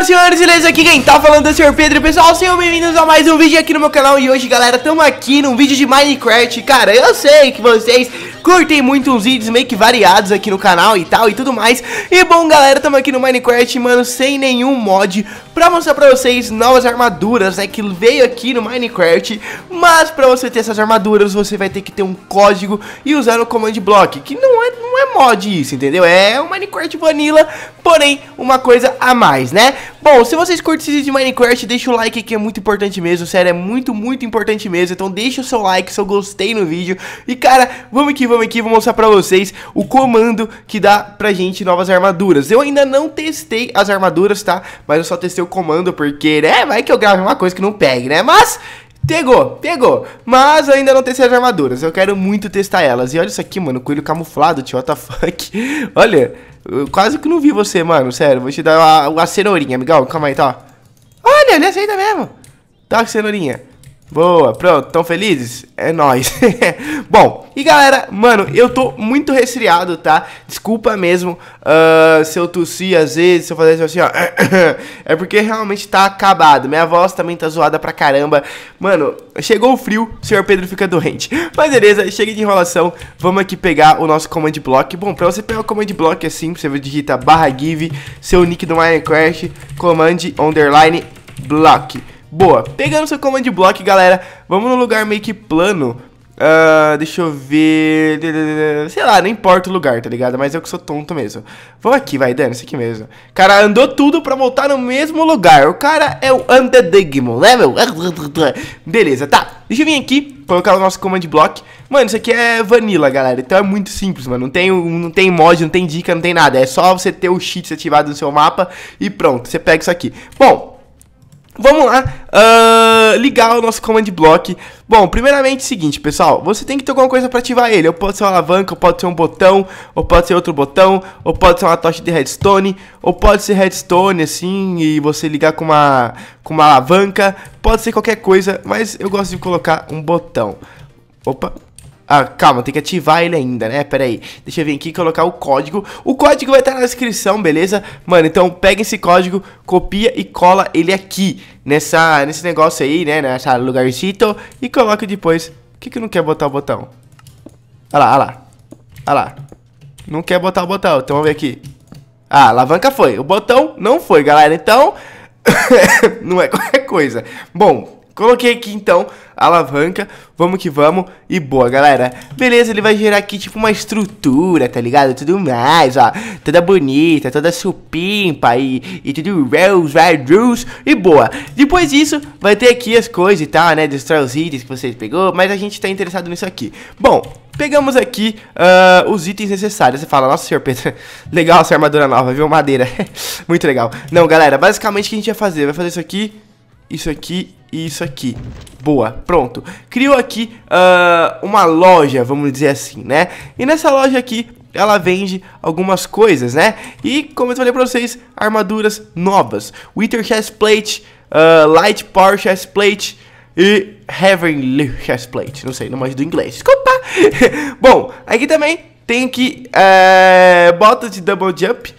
senhoras e senhores, beleza? Aqui quem tá falando é o Sr. Pedro Pessoal, sejam bem-vindos a mais um vídeo aqui no meu canal E hoje, galera, estamos aqui num vídeo de Minecraft Cara, eu sei que vocês curtem muito uns vídeos meio que variados aqui no canal e tal e tudo mais E bom, galera, estamos aqui no Minecraft, mano, sem nenhum mod Pra mostrar pra vocês novas armaduras, né, que veio aqui no Minecraft Mas pra você ter essas armaduras, você vai ter que ter um código e usar o Command Block Que não é é mod isso, entendeu? É um Minecraft Vanilla, porém uma coisa a mais, né? Bom, se vocês curtirem de Minecraft, deixa o like que é muito importante mesmo, sério, é muito, muito importante mesmo. Então deixa o seu like se eu gostei no vídeo. E cara, vamos aqui, vamos aqui, vou mostrar pra vocês o comando que dá pra gente novas armaduras. Eu ainda não testei as armaduras, tá? Mas eu só testei o comando porque, né, vai que eu grave uma coisa que não pegue, né? Mas... Pegou, pegou. Mas eu ainda não testei as armaduras. Eu quero muito testar elas. E olha isso aqui, mano. Coelho camuflado, tio. What the fuck? Olha, eu quase que não vi você, mano. Sério, vou te dar a cenourinha, amigão. Calma aí, tá? Olha, ele aceita mesmo. Tá, cenourinha. Boa, pronto, tão felizes? É nós. Bom, e galera, mano, eu tô muito resfriado, tá? Desculpa mesmo uh, se eu tossir às vezes, se eu fazer assim, ó. é porque realmente tá acabado. Minha voz também tá zoada pra caramba. Mano, chegou o frio, o senhor Pedro fica doente. Mas beleza, chega de enrolação. Vamos aqui pegar o nosso command block. Bom, pra você pegar o command block assim, você digita barra give, seu nick do Minecraft, command underline block. Boa, pegando seu command block, galera, vamos no lugar meio que plano. Uh, deixa eu ver... Sei lá, não importa o lugar, tá ligado? Mas eu que sou tonto mesmo. Vou aqui, vai, dane isso aqui mesmo. Cara, andou tudo pra voltar no mesmo lugar. O cara é o Underdigmo, né, meu? Beleza, tá. Deixa eu vir aqui, colocar o nosso command block. Mano, isso aqui é vanilla, galera. Então é muito simples, mano. Não tem, não tem mod, não tem dica, não tem nada. É só você ter o cheat ativado no seu mapa e pronto, você pega isso aqui. Bom vamos lá uh, ligar o nosso command block. Bom, primeiramente, seguinte, pessoal, você tem que ter alguma coisa para ativar ele. Ou pode ser uma alavanca, ou pode ser um botão, ou pode ser outro botão, ou pode ser uma tocha de redstone, ou pode ser redstone assim e você ligar com uma com uma alavanca, pode ser qualquer coisa, mas eu gosto de colocar um botão. Opa, ah, calma, tem que ativar ele ainda, né? Pera aí. Deixa eu vir aqui e colocar o código. O código vai estar na descrição, beleza? Mano, então pega esse código, copia e cola ele aqui. Nessa, nesse negócio aí, né? Nessa lugarcito. E coloca depois. Por que, que não quer botar o botão? Olha lá, olha lá. Olha lá. Não quer botar o botão. Então vamos ver aqui. Ah, a alavanca foi. O botão não foi, galera. Então, não é qualquer coisa. Bom, Coloquei aqui então a alavanca, vamos que vamos e boa, galera. Beleza, ele vai gerar aqui tipo uma estrutura, tá ligado? Tudo mais, ó, toda bonita, toda supimpa e, e tudo Rose, vai, e boa. Depois disso, vai ter aqui as coisas e tal, né, destrói os itens que vocês pegou, mas a gente tá interessado nisso aqui. Bom, pegamos aqui uh, os itens necessários. Você fala, nossa, senhor Pedro, legal essa armadura nova, viu? Madeira, muito legal. Não, galera, basicamente o que a gente vai fazer? Vai fazer isso aqui isso aqui e isso aqui. Boa, pronto. Criou aqui uh, uma loja, vamos dizer assim, né? E nessa loja aqui ela vende algumas coisas, né? E como eu falei pra vocês, armaduras novas. Wither Chest Plate, uh, Light Power Chestplate Plate e Heavenly Chest Plate. Não sei, não mais do inglês, desculpa. Bom, aqui também tem que uh, de double jump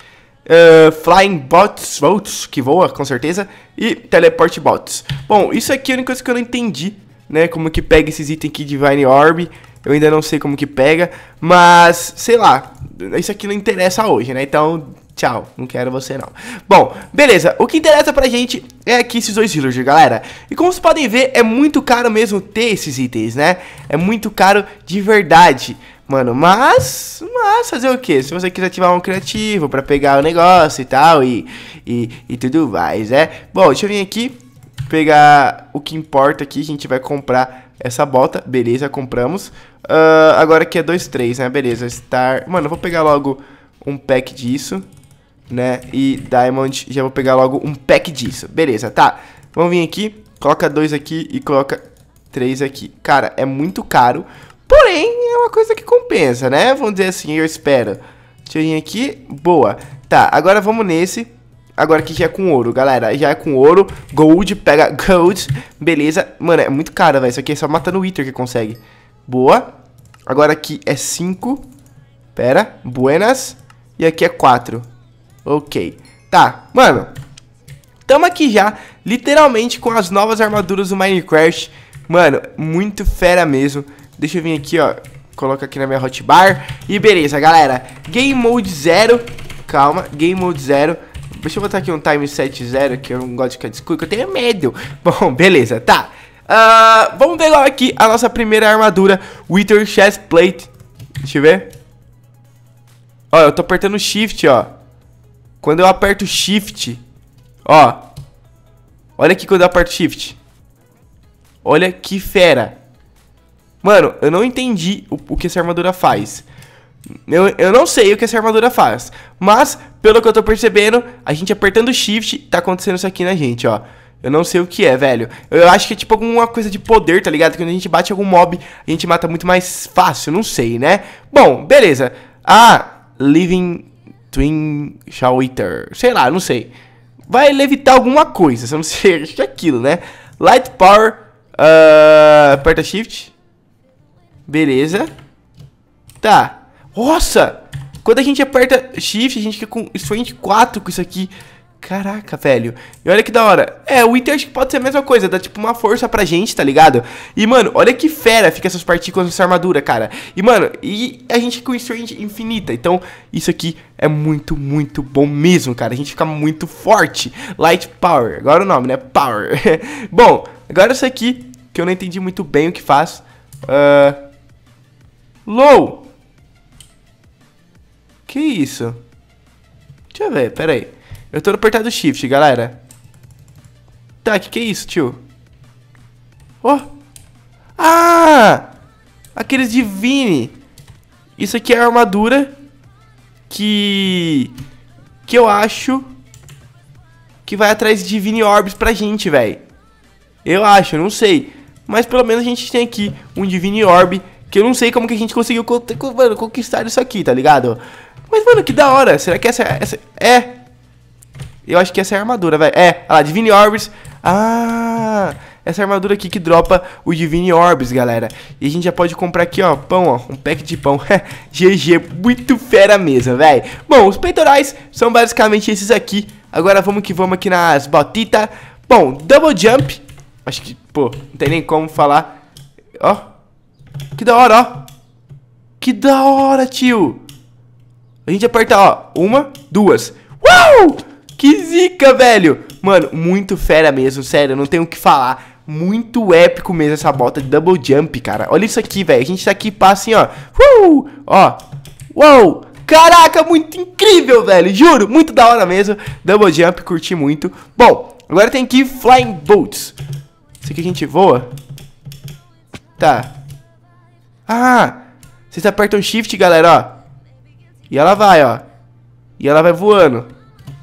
Uh, flying Bots, Bots, que voa com certeza, e Teleport Bots. Bom, isso aqui é a única coisa que eu não entendi, né? Como que pega esses itens aqui Divine Orb. Eu ainda não sei como que pega, mas sei lá, isso aqui não interessa hoje, né? Então, tchau, não quero você não. Bom, beleza, o que interessa pra gente é aqui esses dois healers, galera. E como vocês podem ver, é muito caro mesmo ter esses itens, né? É muito caro de verdade. Mano, mas, mas fazer o quê? Se você quiser ativar um criativo para pegar o negócio e tal, e, e, e tudo mais, é. Bom, deixa eu vir aqui pegar o que importa aqui. A gente vai comprar essa bota, beleza, compramos. Uh, agora aqui é 2, 3, né? Beleza, Star. Mano, eu vou pegar logo um pack disso, né? E Diamond, já vou pegar logo um pack disso. Beleza, tá. Vamos vir aqui, coloca dois aqui e coloca três aqui. Cara, é muito caro. Porém, uma coisa que compensa, né? Vamos dizer assim, eu espero. Tirinha aqui, boa. Tá, agora vamos nesse. Agora que já é com ouro, galera. Já é com ouro. Gold, pega gold. Beleza. Mano, é muito caro, velho. Isso aqui é só matando o Wither que consegue. Boa. Agora aqui é 5. Pera. Buenas. E aqui é 4. Ok. Tá, mano. Tamo aqui já, literalmente, com as novas armaduras do Minecraft. Mano, muito fera mesmo. Deixa eu vir aqui, ó coloco aqui na minha hotbar. E beleza, galera. Game Mode 0. Calma, Game Mode 0. Deixa eu botar aqui um time set 0, que eu não gosto de ficar descuido, que eu tenho medo. Bom, beleza, tá. Uh, vamos pegar aqui a nossa primeira armadura, Wither Chest Plate. Deixa eu ver. Ó, eu tô apertando Shift, ó. Quando eu aperto Shift, ó. Olha aqui quando eu aperto Shift. Olha que fera. Mano, eu não entendi o, o que essa armadura faz. Eu, eu não sei o que essa armadura faz. Mas, pelo que eu tô percebendo, a gente apertando Shift, tá acontecendo isso aqui na gente, ó. Eu não sei o que é, velho. Eu acho que é tipo alguma coisa de poder, tá ligado? Quando a gente bate algum mob, a gente mata muito mais fácil, não sei, né? Bom, beleza. Ah, Living Twin Shouter. Sei lá, não sei. Vai levitar alguma coisa, eu não sei. Acho que é aquilo, né? Light Power. Uh, aperta Shift. Beleza. Tá. Nossa! Quando a gente aperta shift, a gente fica com strange 4 com isso aqui. Caraca, velho. E olha que da hora. É, o item acho que pode ser a mesma coisa. Dá tipo uma força pra gente, tá ligado? E, mano, olha que fera fica essas partículas nessa armadura, cara. E, mano, e a gente com Strange infinita. Então, isso aqui é muito, muito bom mesmo, cara. A gente fica muito forte. Light Power. Agora o nome, né? Power. bom, agora isso aqui, que eu não entendi muito bem o que faz. Ahn... Uh... Low! Que isso? Deixa eu ver, pera aí. Eu tô apertado shift, galera. Tá, que que é isso, tio? Ó! Oh. Ah! Aqueles Divine! Isso aqui é a armadura que... Que eu acho que vai atrás de Divine Orbs pra gente, velho. Eu acho, eu não sei. Mas pelo menos a gente tem aqui um Divine Orb que eu não sei como que a gente conseguiu mano, conquistar isso aqui, tá ligado? Mas, mano, que da hora. Será que essa, essa é... Eu acho que essa é a armadura, velho. É, olha lá, Divine Orbs. Ah, essa armadura aqui que dropa o Divine Orbs, galera. E a gente já pode comprar aqui, ó, pão, ó, um pack de pão. GG, muito fera mesmo, velho. Bom, os peitorais são basicamente esses aqui. Agora vamos que vamos aqui nas botitas. Bom, Double Jump. Acho que, pô, não tem nem como falar. Ó, que da hora, ó. Que da hora, tio. A gente aperta, ó. Uma, duas. Uau! Que zica, velho. Mano, muito fera mesmo, sério. Não tenho o que falar muito épico mesmo essa bota de double jump, cara. Olha isso aqui, velho. A gente tá aqui, passa assim, ó. Uau! Ó. Uou! Caraca, muito incrível, velho. Juro, muito da hora mesmo. Double jump, curti muito. Bom, agora tem aqui Flying boats. Isso aqui a gente voa. Tá. Ah! Vocês apertam shift, galera, ó. E ela vai, ó. E ela vai voando.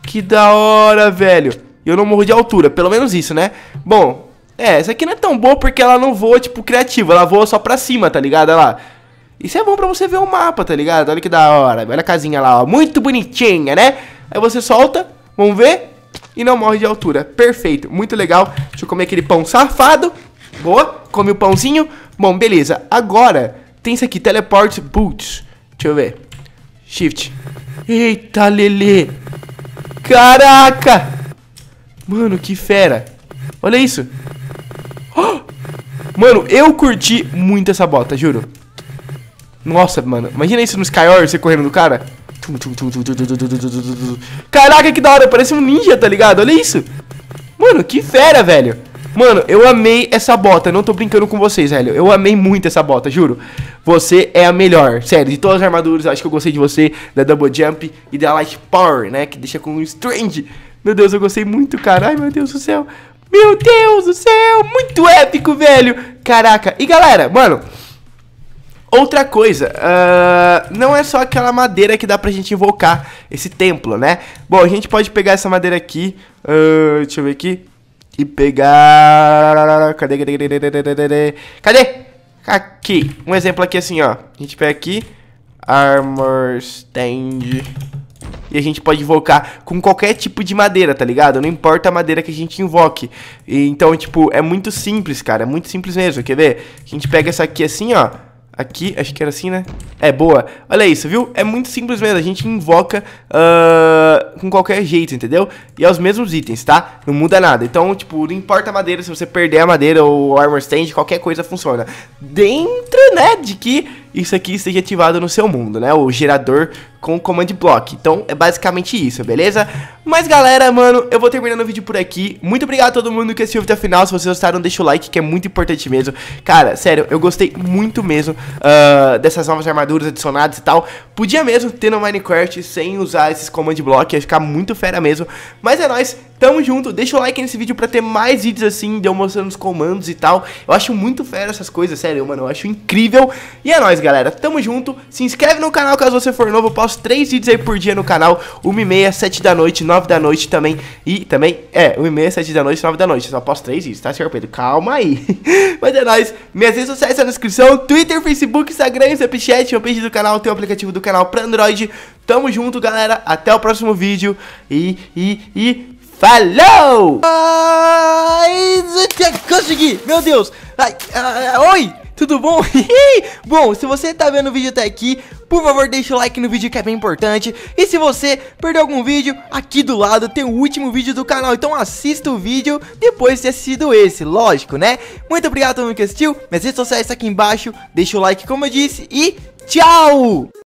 Que da hora, velho. Eu não morro de altura, pelo menos isso, né? Bom, é, essa aqui não é tão boa porque ela não voa, tipo, criativa. Ela voa só pra cima, tá ligado? Olha lá. Isso é bom pra você ver o mapa, tá ligado? Olha que da hora. Olha a casinha lá, ó. Muito bonitinha, né? Aí você solta. Vamos ver. E não morre de altura. Perfeito. Muito legal. Deixa eu comer aquele pão safado. Boa. Come o pãozinho. Bom, beleza. Agora tem isso aqui, Teleport Boots. Deixa eu ver. Shift. Eita, Lele. Caraca. Mano, que fera. Olha isso. Oh! Mano, eu curti muito essa bota, juro. Nossa, mano. Imagina isso no Skyward, você correndo do cara. Caraca, que da hora. Parece um ninja, tá ligado? Olha isso. Mano, que fera, velho. Mano, eu amei essa bota. Não tô brincando com vocês, velho. Eu amei muito essa bota, juro. Você é a melhor. Sério, de todas as armaduras, acho que eu gostei de você, da Double Jump e da Light Power, né? Que deixa com um Strange. Meu Deus, eu gostei muito, cara. Ai, meu Deus do céu. Meu Deus do céu. Muito épico, velho. Caraca. E galera, mano. Outra coisa, uh, não é só aquela madeira que dá pra gente invocar esse templo, né? Bom, a gente pode pegar essa madeira aqui, uh, deixa eu ver aqui, e pegar. Cadê? Cadê? Cadê? Cadê? Aqui. Um exemplo aqui assim, ó. A gente pega aqui. Armor stand. E a gente pode invocar com qualquer tipo de madeira, tá ligado? Não importa a madeira que a gente invoque. E, então, tipo, é muito simples, cara. É muito simples mesmo. Quer ver? A gente pega essa aqui assim, ó. Aqui, acho que era assim, né? É, boa. Olha isso, viu? É muito simples mesmo. A gente invoca uh, com qualquer jeito, entendeu? E é os mesmos itens, tá? Não muda nada. Então, tipo, não importa a madeira, se você perder a madeira ou o armor stand, qualquer coisa funciona. Dentro, né, de que isso aqui esteja ativado no seu mundo, né? O gerador com o command block. Então, é basicamente isso, beleza? Mas, galera, mano, eu vou terminando o vídeo por aqui. Muito obrigado a todo mundo que assistiu até o final. Se vocês gostaram, deixa o like, que é muito importante mesmo. Cara, sério, eu gostei muito mesmo uh, dessas novas armaduras adicionadas e tal. Podia mesmo ter no Minecraft sem usar esses command block ia ficar muito fera mesmo. Mas é nóis, tamo junto. Deixa o like nesse vídeo pra ter mais vídeos assim, de eu mostrando os comandos e tal. Eu acho muito fera essas coisas, sério, mano, eu acho incrível. E é nóis, galera, tamo junto. Se inscreve no canal caso você for novo, eu posto três vídeos aí por dia no canal. 1 e meia, 7 da noite, 9 da noite também. E também, é, 1 e meia, 7 da noite, 9 da noite. Eu só posto três vídeos, tá, senhor Pedro? Calma aí. Mas é nóis. Minhas redes sociais estão na descrição. Twitter, Facebook, Instagram, Snapchat, o page do canal, tem o aplicativo do canal pra Android. Tamo junto, galera. Até o próximo vídeo. E, e, e... Falou! Ai, consegui! Meu Deus! Ai, ai, ah, ah, oi! Tudo bom? bom, se você tá vendo o vídeo até aqui, por favor, deixa o like no vídeo que é bem importante. E se você perdeu algum vídeo, aqui do lado tem o último vídeo do canal. Então assista o vídeo depois de ter assistido esse, lógico, né? Muito obrigado a todo mundo que assistiu. Minhas redes sociais tá aqui embaixo. Deixa o like, como eu disse. E tchau!